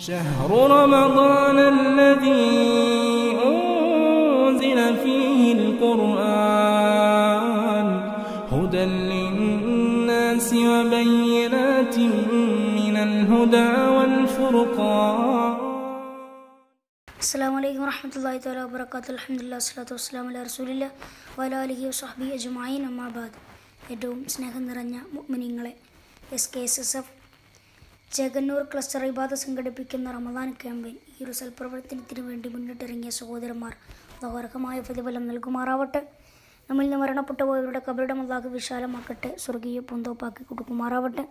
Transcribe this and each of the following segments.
شهر رمضان الذي أنزل فيه القرآن هدى للناس وبينات من الهدى والفرقان السلام عليكم ورحمة الله تعالى وبركاته الحمد لله والصلاة والسلام على رسول الله وعلى آله وصحبه أجمعين أما بعد ഏറ്റവും سنة നിറഞ്ഞ مؤمنين S K Jagannur cluster Ibada സംഘടിപ്പിക്കുന്ന റമദാൻ ക്യാമ്പയിൻ ഈ ഒരു സൽപ്രവർത്തനത്തിന് വേണ്ടി മുന്നിട്ടിറങ്ങിയ സഹോദരന്മാർ അർഹമായ പ്രതിഫലം നൽകുമാറാവട്ടെ നമ്മിൽ നിന്ന് മരണപ്പെട്ടു പോയവരുടെ കബരുടെ വിശാലമാക്കട്ടെ സ്വർഗീയ പൂന്തോപ്പാക്കി കൊടുക്കുമാറാവട്ടെ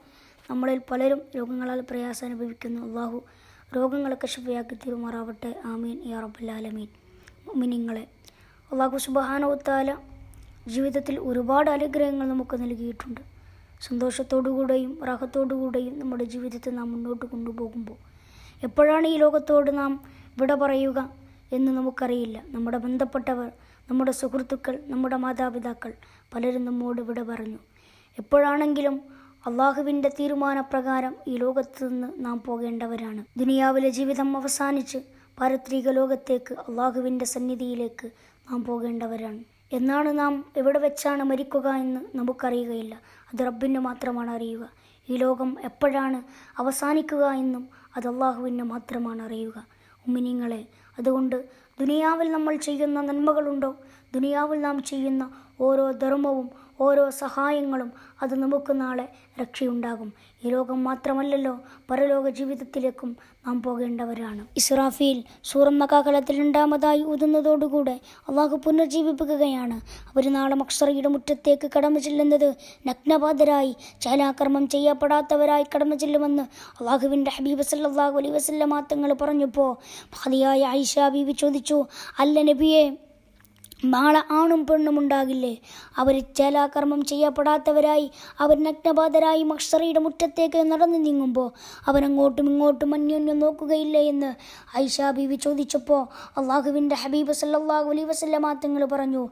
നമ്മളിൽ പലരും രോഗങ്ങളാൽ പ്രയാസം അനുഭവിക്കുന്നു അള്ളാഹു രോഗങ്ങളെ ശുഭയാക്കി തീരുമാറാവട്ടെ ആമീൻ യാ മിനിങ്ങളെ അള്ളാഹു സുബഹാനോത്താല ജീവിതത്തിൽ ഒരുപാട് അനുഗ്രഹങ്ങൾ നമുക്ക് നൽകിയിട്ടുണ്ട് റാഹത്തോടു കൂടെയും നമ്മുടെ ജീവിതത്തെ നാം മുന്നോട്ട് കൊണ്ടുപോകുമ്പോൾ എപ്പോഴാണ് ഈ ലോകത്തോട് നാം വിട പറയുക എന്ന് നമുക്കറിയില്ല നമ്മുടെ ബന്ധപ്പെട്ടവർ നമ്മുടെ സുഹൃത്തുക്കൾ നമ്മുടെ മാതാപിതാക്കൾ പലരും നമ്മോട് വിട പറഞ്ഞു എപ്പോഴാണെങ്കിലും അള്ളാഹുവിൻ്റെ തീരുമാനപ്രകാരം ഈ ലോകത്തു നിന്ന് നാം പോകേണ്ടവരാണ് ദുനിയാവിലെ ജീവിതം അവസാനിച്ച് പാരത്രിക ലോകത്തേക്ക് അള്ളാഹുവിൻ്റെ സന്നിധിയിലേക്ക് നാം പോകേണ്ടവരാണ് എന്നാണ് നാം എവിടെ വെച്ചാണ് മരിക്കുക എന്ന് നമുക്കറിയുകയില്ല അത് റബ്ബിന് മാത്രമാണ് അറിയുക ഈ ലോകം എപ്പോഴാണ് അവസാനിക്കുക എന്നും അത് അള്ളാഹുവിന് മാത്രമാണ് അറിയുക ഉമ്മിനിങ്ങളെ അതുകൊണ്ട് ദുനിയാവിൽ നമ്മൾ ചെയ്യുന്ന നന്മകളുണ്ടോ ദുനിയാവിൽ നാം ചെയ്യുന്ന ഓരോ ധർമ്മവും ഓരോ സഹായങ്ങളും അത് നമുക്ക് നാളെ രക്ഷയുണ്ടാകും ഈ ലോകം മാത്രമല്ലല്ലോ പരലോക ജീവിതത്തിലേക്കും നാം പോകേണ്ടവരാണ് ഇസ്രാഫിയിൽ സൂറം മകാകലത്തിൽ രണ്ടാമതായി ഊതുന്നതോടുകൂടെ അള്ളാഹു പുനർജീവിപ്പിക്കുകയാണ് അവർ നാളെ മക്സറയുടെ മുറ്റത്തേക്ക് കടന്നു ചെല്ലുന്നത് നഗ്നപാതരായി ചാലാക്രമം ചെയ്യപ്പെടാത്തവരായി കടന്നു ചെല്ലുമെന്ന് അള്ളാഹുവിൻ്റെ ഹബീബ് സല്ലാഹു അലൈവസല്ല മാത്തങ്ങൾ പറഞ്ഞപ്പോൾ ഭാതിയായ ഐഷ ബീവി ചോദിച്ചു അല്ല നബിയെ നാളെ ആണും പെണ്ണും ഉണ്ടാകില്ലേ അവർ ചേലാകർമ്മം ചെയ്യപ്പെടാത്തവരായി അവർ നഗ്നബാധരായി മക്സറിയുടെ മുറ്റത്തേക്ക് നടന്നു നീങ്ങുമ്പോൾ അവരങ്ങോട്ടും ഇങ്ങോട്ടും അന്യോന്യം നോക്കുകയില്ലേ എന്ന് ഐഷ ബീവി ചോദിച്ചപ്പോൾ അള്ളാഹുവിൻ്റെ ഹബീബ് സല്ലാഹു അലൈ വസല്ലമാങ്ങൾ പറഞ്ഞു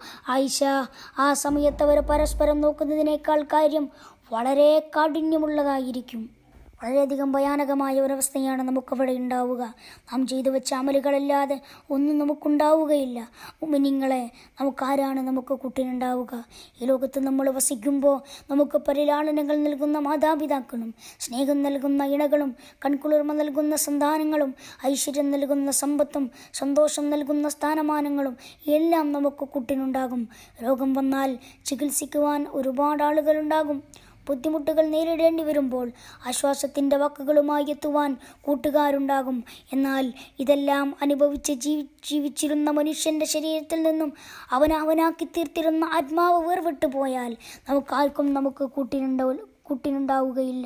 ഐഷ ആ സമയത്ത് അവർ പരസ്പരം നോക്കുന്നതിനേക്കാൾ കാര്യം വളരെ കാഠിന്യമുള്ളതായിരിക്കും വളരെയധികം ഭയാനകമായ ഒരവസ്ഥയാണ് നമുക്കവിടെ ഉണ്ടാവുക നാം ചെയ്തു വെച്ച അമലുകളല്ലാതെ ഒന്നും നമുക്കുണ്ടാവുകയില്ല ഉമിനിങ്ങളെ നമുക്കാരാണ് നമുക്ക് കുട്ടിനുണ്ടാവുക ഈ ലോകത്ത് നമ്മൾ വസിക്കുമ്പോൾ നമുക്ക് പരിലാളനങ്ങൾ നൽകുന്ന മാതാപിതാക്കളും സ്നേഹം നൽകുന്ന ഇണകളും കൺകുളിർമ നൽകുന്ന സന്താനങ്ങളും ഐശ്വര്യം നൽകുന്ന സമ്പത്തും സന്തോഷം നൽകുന്ന സ്ഥാനമാനങ്ങളും എല്ലാം നമുക്ക് കുട്ടിനുണ്ടാകും രോഗം വന്നാൽ ചികിത്സിക്കുവാൻ ഒരുപാട് ആളുകളുണ്ടാകും ബുദ്ധിമുട്ടുകൾ നേരിടേണ്ടി വരുമ്പോൾ ആശ്വാസത്തിൻ്റെ വാക്കുകളുമായി എത്തുവാൻ കൂട്ടുകാരുണ്ടാകും എന്നാൽ ഇതെല്ലാം അനുഭവിച്ച് ജീവി ജീവിച്ചിരുന്ന മനുഷ്യൻ്റെ ശരീരത്തിൽ നിന്നും അവൻ അവനാക്കി തീർത്തിരുന്ന ആത്മാവ് വേർവിട്ടു പോയാൽ നമുക്കാർക്കും നമുക്ക് കൂട്ടിനുണ്ടാവില്ല കൂട്ടിനുണ്ടാവുകയില്ല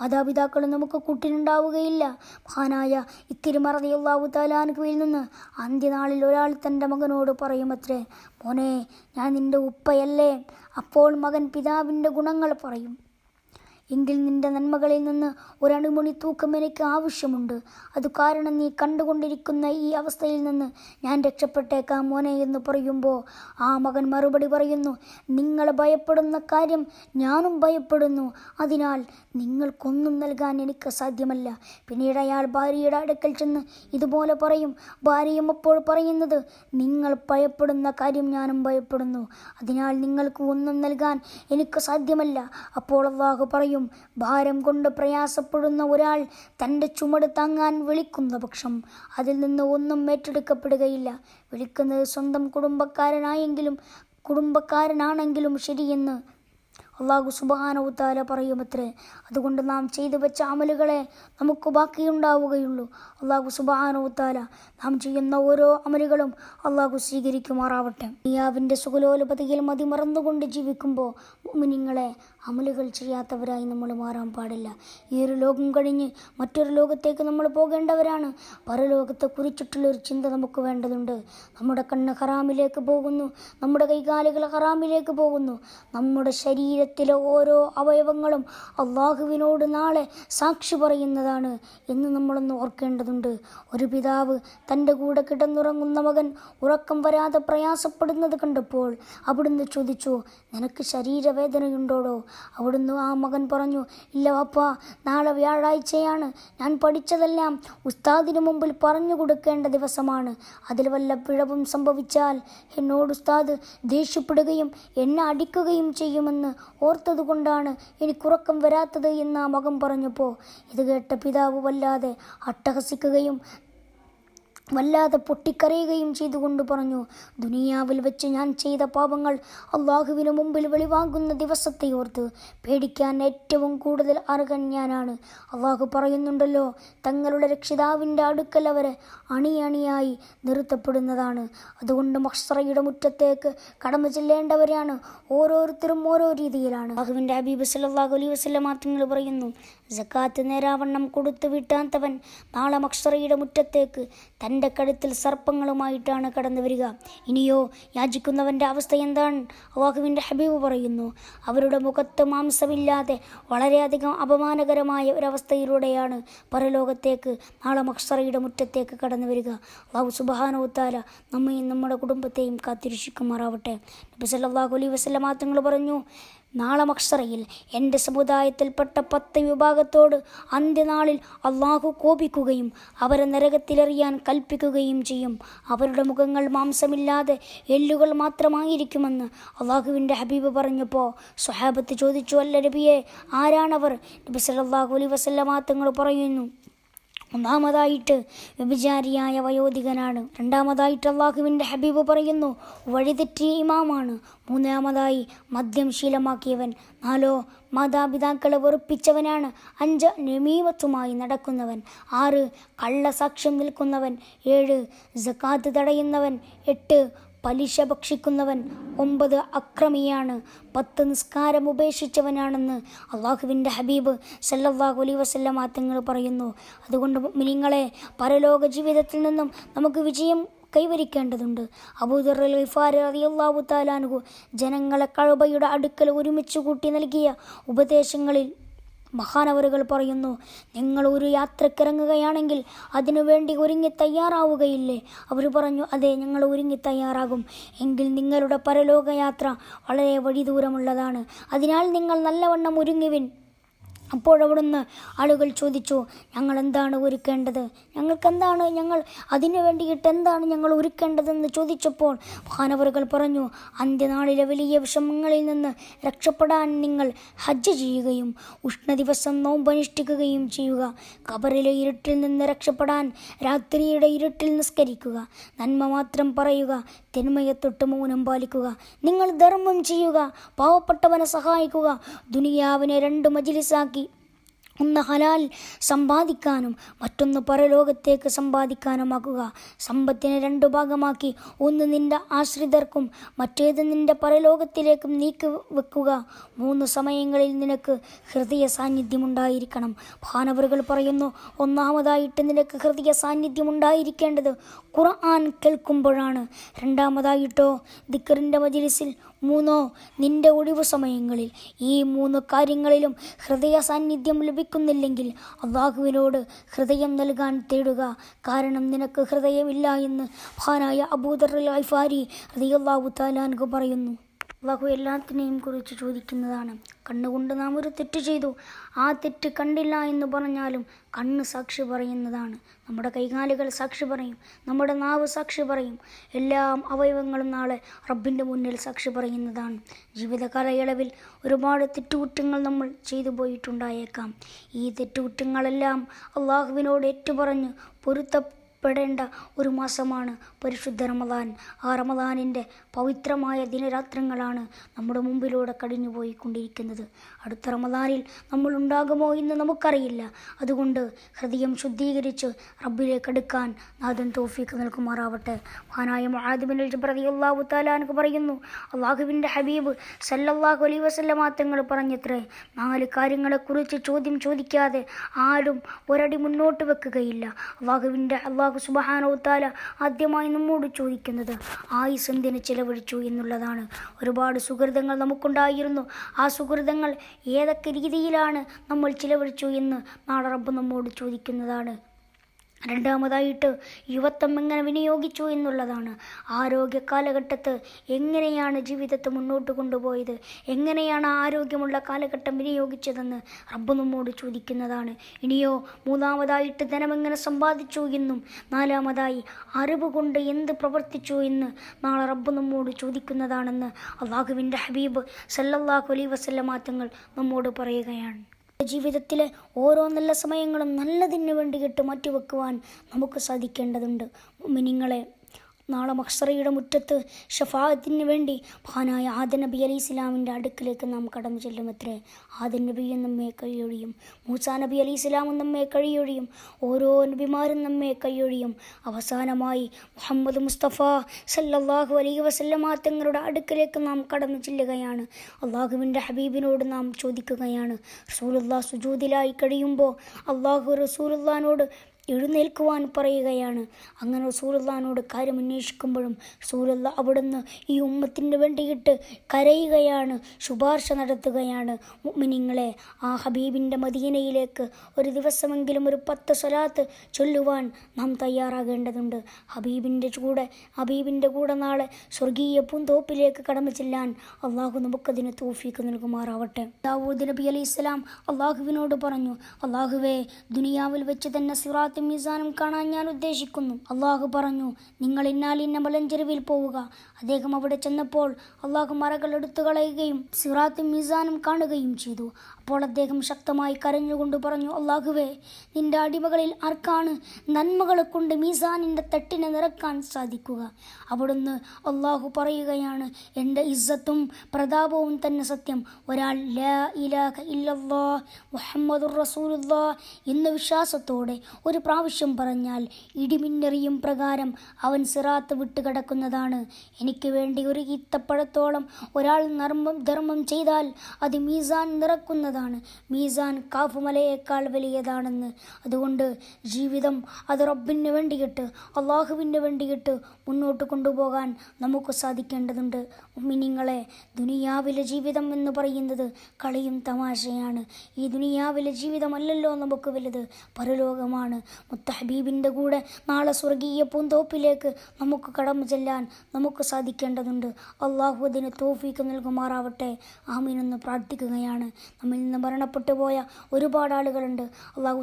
മാതാപിതാക്കൾ നമുക്ക് കുട്ടിനുണ്ടാവുകയില്ല മഹാനായ ഇത്തിരി മറതിയുള്ളാവു താലാനുകയിൽ നിന്ന് അന്ത്യനാളിൽ ഒരാൾ തൻ്റെ മകനോട് പറയും അത്രേ മോനെ ഞാൻ നിൻ്റെ ഉപ്പയല്ലേ അപ്പോൾ മകൻ പിതാവിൻ്റെ ഗുണങ്ങൾ പറയും എങ്കിൽ നിന്റെ നന്മകളിൽ നിന്ന് ഒരണുമണി തൂക്കം എനിക്ക് ആവശ്യമുണ്ട് അത് കാരണം നീ കണ്ടുകൊണ്ടിരിക്കുന്ന ഈ അവസ്ഥയിൽ നിന്ന് ഞാൻ രക്ഷപ്പെട്ടേക്കാം മോനെ എന്ന് പറയുമ്പോൾ ആ മകൻ മറുപടി പറയുന്നു നിങ്ങൾ ഭയപ്പെടുന്ന കാര്യം ഞാനും ഭയപ്പെടുന്നു അതിനാൽ നിങ്ങൾക്കൊന്നും നൽകാൻ എനിക്ക് സാധ്യമല്ല പിന്നീട് അയാൾ ഭാര്യയുടെ അടുക്കൽ ചെന്ന് ഇതുപോലെ പറയും ഭാര്യയും അപ്പോൾ പറയുന്നത് നിങ്ങൾ ഭയപ്പെടുന്ന കാര്യം ഞാനും ഭയപ്പെടുന്നു അതിനാൽ നിങ്ങൾക്ക് ഒന്നും നൽകാൻ എനിക്ക് സാധ്യമല്ല അപ്പോൾ അള്ളാഹു പറയും ചെയ്യും ഭാരം കൊണ്ട് പ്രയാസപ്പെടുന്ന ഒരാൾ തൻ്റെ ചുമട് താങ്ങാൻ വിളിക്കുന്ന പക്ഷം അതിൽ നിന്ന് ഒന്നും ഏറ്റെടുക്കപ്പെടുകയില്ല വിളിക്കുന്നത് സ്വന്തം കുടുംബക്കാരനായെങ്കിലും കുടുംബക്കാരനാണെങ്കിലും ശരിയെന്ന് അള്ളാഹു സുബാനവുത്താല പറയുമത്രേ അതുകൊണ്ട് നാം ചെയ്തു വെച്ച അമലുകളെ നമുക്ക് ബാക്കിയുണ്ടാവുകയുള്ളൂ അള്ളാഹു സുബാനവുത്താല നാം ചെയ്യുന്ന ഓരോ അമലുകളും അള്ളാഹു സ്വീകരിക്കുമാറാവട്ടെ നിയാവിൻ്റെ സുഗലോലുപതിയിൽ മതിമറന്നുകൊണ്ട് ജീവിക്കുമ്പോൾ മുമിനിങ്ങളെ അമലുകൾ ചെയ്യാത്തവരായി നമ്മൾ മാറാൻ പാടില്ല ഈ ഒരു ലോകം കഴിഞ്ഞ് മറ്റൊരു ലോകത്തേക്ക് നമ്മൾ പോകേണ്ടവരാണ് കുറിച്ചിട്ടുള്ളൊരു ചിന്ത നമുക്ക് വേണ്ടതുണ്ട് നമ്മുടെ കണ്ണ് ഹറാമിലേക്ക് പോകുന്നു നമ്മുടെ കൈകാലുകൾ ഹറാമിലേക്ക് പോകുന്നു നമ്മുടെ ശരീര ശരീരത്തിലെ ഓരോ അവയവങ്ങളും അള്ളാഹുവിനോട് നാളെ സാക്ഷി പറയുന്നതാണ് എന്ന് നമ്മളൊന്ന് ഓർക്കേണ്ടതുണ്ട് ഒരു പിതാവ് തൻ്റെ കൂടെ കിടന്നുറങ്ങുന്ന മകൻ ഉറക്കം വരാതെ പ്രയാസപ്പെടുന്നത് കണ്ടപ്പോൾ അവിടുന്ന് ചോദിച്ചു നിനക്ക് ശരീരവേദനയുണ്ടോടോ അവിടുന്ന് ആ മകൻ പറഞ്ഞു ഇല്ല വാപ്പാ നാളെ വ്യാഴാഴ്ചയാണ് ഞാൻ പഠിച്ചതെല്ലാം ഉസ്താദിന് മുമ്പിൽ പറഞ്ഞു കൊടുക്കേണ്ട ദിവസമാണ് അതിൽ വല്ല പിഴവും സംഭവിച്ചാൽ എന്നോട് ഉസ്താദ് ദേഷ്യപ്പെടുകയും എന്നെ അടിക്കുകയും ചെയ്യുമെന്ന് ഓർത്തതുകൊണ്ടാണ് എനിക്കുറക്കം വരാത്തത് എന്ന് ആ മകൻ പറഞ്ഞപ്പോൾ ഇത് കേട്ട പിതാവ് വല്ലാതെ അട്ടഹസിക്കുകയും വല്ലാതെ ചെയ്തു ചെയ്തുകൊണ്ട് പറഞ്ഞു ദുനിയാവിൽ വെച്ച് ഞാൻ ചെയ്ത പാപങ്ങൾ അള്ളാഹുവിന് മുമ്പിൽ വെളിവാകുന്ന ദിവസത്തെ ഓർത്ത് പേടിക്കാൻ ഏറ്റവും കൂടുതൽ അർഹൻ ഞാനാണ് അള്ളാഹു പറയുന്നുണ്ടല്ലോ തങ്ങളുടെ രക്ഷിതാവിൻ്റെ അടുക്കൽ അവരെ അണിയണിയായി നിർത്തപ്പെടുന്നതാണ് അതുകൊണ്ട് മഹ്സറയുടെ മുറ്റത്തേക്ക് കടന്നു ചെല്ലേണ്ടവരാണ് ഓരോരുത്തരും ഓരോ രീതിയിലാണ് അള്ളാഹുവിൻ്റെ ഹബീബ് സല്ലാഹു അലൈ വസ്ലമാ മാത്രങ്ങൾ പറയുന്നു ജക്കാത്ത് നേരാവണ്ണം കൊടുത്തു വിട്ടാത്തവൻ നാളെ മഹ്സറയുടെ മുറ്റത്തേക്ക് തൻ്റെ നിന്റെ കഴുത്തിൽ സർപ്പങ്ങളുമായിട്ടാണ് കടന്നു വരിക ഇനിയോ യാചിക്കുന്നവൻ്റെ അവസ്ഥ എന്താണ് അള്ളാഹുവിൻ്റെ ഹബീബ് പറയുന്നു അവരുടെ മുഖത്ത് മാംസമില്ലാതെ വളരെയധികം അപമാനകരമായ ഒരവസ്ഥയിലൂടെയാണ് പരലോകത്തേക്ക് നാളെ മക്സറയുടെ മുറ്റത്തേക്ക് കടന്നു വരിക അള്ളാഹു സുബാനോത്താല നമ്മയും നമ്മുടെ കുടുംബത്തെയും കാത്തിരക്ഷിക്കുമാറാവട്ടെ നബി സല്ലാഹു അലൈ വസ്ലമാങ്ങൾ പറഞ്ഞു നാളെ എൻ്റെ സമുദായത്തിൽപ്പെട്ട പത്ത് വിഭാഗത്തോട് അന്ത്യനാളിൽ അള്ളാഹു കോപിക്കുകയും അവരെ നരകത്തിലെറിയാൻ കൽപ്പിക്കുകയും ചെയ്യും അവരുടെ മുഖങ്ങൾ മാംസമില്ലാതെ എല്ലുകൾ മാത്രമായിരിക്കുമെന്ന് അള്ളാഹുവിൻ്റെ ഹബീബ് പറഞ്ഞപ്പോൾ സുഹാബത്ത് ചോദിച്ചു അല്ല നബിയെ ആരാണവർ നബി സല്ലാഹു അലൈ വസല്ലമാ തങ്ങൾ പറയുന്നു ഒന്നാമതായിട്ട് വ്യഭിചാരിയായ വയോധികനാണ് രണ്ടാമതായിട്ട് അള്ളാഹുവിൻ്റെ ഹബീബ് പറയുന്നു വഴിതെറ്റിയ ഇമാമാണ് മൂന്നാമതായി മദ്യം ശീലമാക്കിയവൻ നാലോ മാതാപിതാക്കളെ വെറുപ്പിച്ചവനാണ് അഞ്ച് നമീമത്തുമായി നടക്കുന്നവൻ ആറ് കള്ളസാക്ഷ്യം നിൽക്കുന്നവൻ ഏഴ് ജക്കാത്ത് തടയുന്നവൻ എട്ട് പലിശ ഭക്ഷിക്കുന്നവൻ ഒമ്പത് അക്രമിയാണ് പത്ത് നിസ്കാരം ഉപേക്ഷിച്ചവനാണെന്ന് അള്ളാഹുവിൻ്റെ ഹബീബ് സല്ലല്ലാഹു അലൈ വസല്ലം ആത്തങ്ങൾ പറയുന്നു അതുകൊണ്ട് മിനിങ്ങളെ പരലോക ജീവിതത്തിൽ നിന്നും നമുക്ക് വിജയം കൈവരിക്കേണ്ടതുണ്ട് അബൂദർ അലിഫാറിയാവു താലാനുഹു ജനങ്ങളെ കഴുബയുടെ അടുക്കൽ ഒരുമിച്ച് കൂട്ടി നൽകിയ ഉപദേശങ്ങളിൽ മഹാനവറുകൾ പറയുന്നു നിങ്ങൾ ഒരു യാത്രക്കിറങ്ങുകയാണെങ്കിൽ അതിനുവേണ്ടി ഒരുങ്ങി തയ്യാറാവുകയില്ലേ അവർ പറഞ്ഞു അതെ ഞങ്ങൾ ഒരുങ്ങി തയ്യാറാകും എങ്കിൽ നിങ്ങളുടെ പരലോകയാത്ര വളരെ വഴിദൂരമുള്ളതാണ് ദൂരമുള്ളതാണ് അതിനാൽ നിങ്ങൾ നല്ലവണ്ണം ഒരുങ്ങിവിൻ അപ്പോഴവിടുന്ന് ആളുകൾ ചോദിച്ചു ഞങ്ങൾ എന്താണ് ഒരുക്കേണ്ടത് ഞങ്ങൾക്കെന്താണ് ഞങ്ങൾ അതിനു വേണ്ടിയിട്ട് എന്താണ് ഞങ്ങൾ ഒരുക്കേണ്ടതെന്ന് ചോദിച്ചപ്പോൾ മാനവറുകൾ പറഞ്ഞു അന്ത്യനാളിലെ വലിയ വിഷമങ്ങളിൽ നിന്ന് രക്ഷപ്പെടാൻ നിങ്ങൾ ഹജ്ജ് ചെയ്യുകയും ഉഷ്ണ ദിവസം നോമ്പനുഷ്ഠിക്കുകയും ചെയ്യുക കബറിലെ ഇരുട്ടിൽ നിന്ന് രക്ഷപ്പെടാൻ രാത്രിയുടെ ഇരുട്ടിൽ നിസ്കരിക്കുക നന്മ മാത്രം പറയുക തിന്മയെ മൗനം പാലിക്കുക നിങ്ങൾ ധർമ്മം ചെയ്യുക പാവപ്പെട്ടവനെ സഹായിക്കുക ദുനിയാവിനെ രണ്ട് മജിലിസാക്കി ഒന്ന് ഹലാൽ സമ്പാദിക്കാനും മറ്റൊന്ന് പരലോകത്തേക്ക് സമ്പാദിക്കാനുമാക്കുക സമ്പത്തിനെ രണ്ടു ഭാഗമാക്കി ഒന്ന് നിന്റെ ആശ്രിതർക്കും മറ്റേത് നിന്റെ പരലോകത്തിലേക്കും നീക്കി വെക്കുക മൂന്ന് സമയങ്ങളിൽ നിനക്ക് ഹൃദയ സാന്നിധ്യം ഉണ്ടായിരിക്കണം ഭാനവറുകൾ പറയുന്നു ഒന്നാമതായിട്ട് നിനക്ക് ഹൃദയ സാന്നിധ്യം ഉണ്ടായിരിക്കേണ്ടത് ഖുർആൻ കേൾക്കുമ്പോഴാണ് രണ്ടാമതായിട്ടോ ദിക്കറിൻ്റെ മജിലിസിൽ മൂന്നോ നിന്റെ ഒഴിവു സമയങ്ങളിൽ ഈ മൂന്ന് കാര്യങ്ങളിലും ഹൃദയ സാന്നിധ്യം ലഭിക്കുന്നില്ലെങ്കിൽ അള്ളാഹുവിനോട് ഹൃദയം നൽകാൻ തേടുക കാരണം നിനക്ക് ഹൃദയമില്ല എന്ന് മഹാനായ അബൂദർ അൽഫാരി റതിയല്ലാഹു താലാൻകു പറയുന്നു അള്ളാഹു എല്ലാത്തിനെയും കുറിച്ച് ചോദിക്കുന്നതാണ് കണ്ണുകൊണ്ട് നാം ഒരു തെറ്റ് ചെയ്തു ആ തെറ്റ് കണ്ടില്ല എന്ന് പറഞ്ഞാലും കണ്ണ് സാക്ഷി പറയുന്നതാണ് നമ്മുടെ കൈകാലുകൾ സാക്ഷി പറയും നമ്മുടെ നാവ് സാക്ഷി പറയും എല്ലാം അവയവങ്ങളും നാളെ റബ്ബിൻ്റെ മുന്നിൽ സാക്ഷി പറയുന്നതാണ് ജീവിതകാലയളവിൽ ഒരുപാട് തെറ്റുകുറ്റങ്ങൾ നമ്മൾ ചെയ്തു പോയിട്ടുണ്ടായേക്കാം ഈ തെറ്റുകുറ്റങ്ങളെല്ലാം അള്ളാഹുവിനോട് ഏറ്റുപറഞ്ഞ് പൊരുത്ത പെടേണ്ട ഒരു മാസമാണ് പരിശുദ്ധ റമദാൻ ആ റമദാനിൻ്റെ പവിത്രമായ ദിനരാത്രങ്ങളാണ് നമ്മുടെ മുമ്പിലൂടെ കടിഞ്ഞു പോയിക്കൊണ്ടിരിക്കുന്നത് അടുത്ത റമദാനിൽ നമ്മൾ ഉണ്ടാകുമോ എന്ന് നമുക്കറിയില്ല അതുകൊണ്ട് ഹൃദയം ശുദ്ധീകരിച്ച് റബ്ബിലേക്ക് അടുക്കാൻ നാഥൻ തോഫിക്ക് നിൽക്കുമാറാവട്ടെ മഹാനായ മഹാദിബിൻ ജബ്രതി അള്ളാഹു താലാനക്ക് പറയുന്നു അള്ളാഹുവിൻ്റെ ഹബീബ് സല്ലല്ലാഹു അലൈ മാത്രങ്ങൾ പറഞ്ഞത്രേ നാല് കാര്യങ്ങളെക്കുറിച്ച് ചോദ്യം ചോദിക്കാതെ ആരും ഒരടി മുന്നോട്ട് വെക്കുകയില്ല അള്ളാഹുവിൻ്റെ അള്ളാഹു അള്ളാഹു സുബഹാനോത്താല ആദ്യമായി നമ്മോട് ചോദിക്കുന്നത് ആയുസ് എന്തിന് ചിലവഴിച്ചു എന്നുള്ളതാണ് ഒരുപാട് സുഹൃതങ്ങൾ നമുക്കുണ്ടായിരുന്നു ആ സുഹൃതങ്ങൾ ഏതൊക്കെ രീതിയിലാണ് നമ്മൾ ചിലവഴിച്ചു എന്ന് നാടറബ് നമ്മോട് ചോദിക്കുന്നതാണ് രണ്ടാമതായിട്ട് യുവത്വം എങ്ങനെ വിനിയോഗിച്ചു എന്നുള്ളതാണ് ആരോഗ്യ കാലഘട്ടത്ത് എങ്ങനെയാണ് ജീവിതത്തെ മുന്നോട്ട് കൊണ്ടുപോയത് എങ്ങനെയാണ് ആരോഗ്യമുള്ള കാലഘട്ടം വിനിയോഗിച്ചതെന്ന് റബ്ബ് നമ്മോട് ചോദിക്കുന്നതാണ് ഇനിയോ മൂന്നാമതായിട്ട് ധനം എങ്ങനെ സമ്പാദിച്ചു എന്നും നാലാമതായി അറിവ് കൊണ്ട് എന്ത് പ്രവർത്തിച്ചു എന്ന് നാളെ റബ്ബ് നമ്മോട് ചോദിക്കുന്നതാണെന്ന് അള്ളാഹുവിൻ്റെ ഹബീബ് സല്ലല്ലാഹു അലൈ വസല്ല മാറ്റങ്ങൾ നമ്മോട് പറയുകയാണ് ജീവിതത്തിലെ ഓരോ നല്ല സമയങ്ങളും നല്ലതിനു വേണ്ടിയിട്ട് മാറ്റിവെക്കുവാൻ നമുക്ക് സാധിക്കേണ്ടതുണ്ട് മിനിങ്ങളെ നാളെ മക്സറയുടെ മുറ്റത്ത് ഷഫാത്തിന് വേണ്ടി മഹാനായ ആദൻ നബി അലി ഇസ്ലാമിൻ്റെ അടുക്കിലേക്ക് നാം കടന്നു ചെല്ലുമത്രേ ആദൻ നബി നമ്മെ കൈയൊഴിയും മൂസ നബി അലി ഇസ്ലാമും നമ്മെ കഴിയൊഴിയും ഓരോ നബിമാരും നമ്മെ കൈയൊഴിയും അവസാനമായി മുഹമ്മദ് മുസ്തഫ സല്ലല്ലാഹു അലൈ വസല്ലമാ തങ്ങളുടെ അടുക്കിലേക്ക് നാം കടന്നു ചെല്ലുകയാണ് അള്ളാഹുവിൻ്റെ ഹബീബിനോട് നാം ചോദിക്കുകയാണ് റസൂലുള്ള സുജൂദിലായി കഴിയുമ്പോൾ അള്ളാഹു റസൂലുള്ളാനോട് എഴുന്നേൽക്കുവാൻ പറയുകയാണ് അങ്ങനെ റസൂലുള്ളാനോട് കാര്യം അന്വേഷിക്കുമ്പോഴും റസൂലുള്ള അവിടുന്ന് ഈ ഉമ്മത്തിന് വേണ്ടിയിട്ട് കരയുകയാണ് ശുപാർശ നടത്തുകയാണ് മുഅ്മിനീങ്ങളെ ആ ഹബീബിൻ്റെ മദീനയിലേക്ക് ഒരു ദിവസമെങ്കിലും ഒരു പത്ത് സ്വലാത്ത് ചൊല്ലുവാൻ നാം തയ്യാറാകേണ്ടതുണ്ട് ഹബീബിൻ്റെ കൂടെ ഹബീബിൻ്റെ കൂടെ നാളെ സ്വർഗീയ പൂന്തോപ്പിലേക്ക് കടന്നു ചെല്ലാൻ അള്ളാഹു നമുക്കതിന് തോഫിക്ക് നൽകുമാറാവട്ടെ ദാവൂദ് നബി അലൈഹി സ്വലാം അള്ളാഹുവിനോട് പറഞ്ഞു അള്ളാഹുവേ ദുനിയാവിൽ വെച്ച് തന്നെ സിറാത്ത് സിറാത്തും മിസാനും കാണാൻ ഞാൻ ഉദ്ദേശിക്കുന്നു അള്ളാഹു പറഞ്ഞു നിങ്ങൾ ഇന്നാൽ ഇന്ന മലഞ്ചെരുവിൽ പോവുക അദ്ദേഹം അവിടെ ചെന്നപ്പോൾ അള്ളാഹു മറകൾ എടുത്തു കളയുകയും സിറാത്തും മിസാനും കാണുകയും ചെയ്തു അപ്പോൾ അദ്ദേഹം ശക്തമായി കരഞ്ഞുകൊണ്ട് പറഞ്ഞു അള്ളാഹുവേ നിന്റെ അടിമകളിൽ ആർക്കാണ് നന്മകളെ കൊണ്ട് മീസാനിൻ്റെ തട്ടിനെ നിറക്കാൻ സാധിക്കുക അവിടുന്ന് അള്ളാഹു പറയുകയാണ് എൻ്റെ ഇസ്സത്തും പ്രതാപവും തന്നെ സത്യം ഒരാൾ ലാ മുഹമ്മദുർ റസൂലുല്ലാ എന്ന വിശ്വാസത്തോടെ ഒരു പ്രാവശ്യം പറഞ്ഞാൽ ഇടിമിന്നറിയും പ്രകാരം അവൻ സിറാത്ത് വിട്ട് കിടക്കുന്നതാണ് എനിക്ക് വേണ്ടി ഒരു ഈത്തപ്പഴത്തോളം ഒരാൾ നർമ്മം ധർമ്മം ചെയ്താൽ അത് മീസാൻ നിറക്കുന്നതാണ് വലിയതാണ് മീസാൻ കാഫ് മലയേക്കാൾ വലിയതാണെന്ന് അതുകൊണ്ട് ജീവിതം അത് റബ്ബിന് വേണ്ടിയിട്ട് അള്ളാഹുവിന് വേണ്ടിയിട്ട് മുന്നോട്ട് കൊണ്ടുപോകാൻ നമുക്ക് സാധിക്കേണ്ടതുണ്ട് മിനിങ്ങളെ ദുനിയാവിലെ ജീവിതം എന്ന് പറയുന്നത് കളിയും തമാശയാണ് ഈ ദുനിയാവിലെ ജീവിതമല്ലല്ലോ നമുക്ക് വലുത് പരലോകമാണ് മുത്തഹബീബിൻ്റെ കൂടെ നാളെ സ്വർഗീയ പൂന്തോപ്പിലേക്ക് നമുക്ക് കടന്നു ചെല്ലാൻ നമുക്ക് സാധിക്കേണ്ടതുണ്ട് അള്ളാഹു അതിന് തോഫീക്ക് നൽകുമാറാവട്ടെ എന്ന് പ്രാർത്ഥിക്കുകയാണ് നമ്മൾ നിന്ന് മരണപ്പെട്ടു പോയ ഒരുപാട് ആളുകളുണ്ട് അള്ളാഹു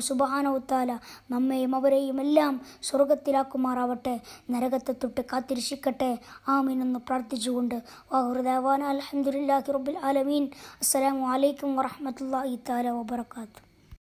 ഉത്താല നമ്മയും അവരെയും എല്ലാം സ്വർഗത്തിലാക്കുമാറാവട്ടെ നരകത്തെ തൊട്ട് കാത്തിരിക്കട്ടെ ആമീൻ എന്ന് പ്രാർത്ഥിച്ചുകൊണ്ട് വാഹുറുദേവാന അലഹമുല്ലാഹി റബുൽ ആലമീൻ അസ്സലാമു അലൈക്കും വറഹമത്തല്ലാഹി താല വബർക്കാത്തു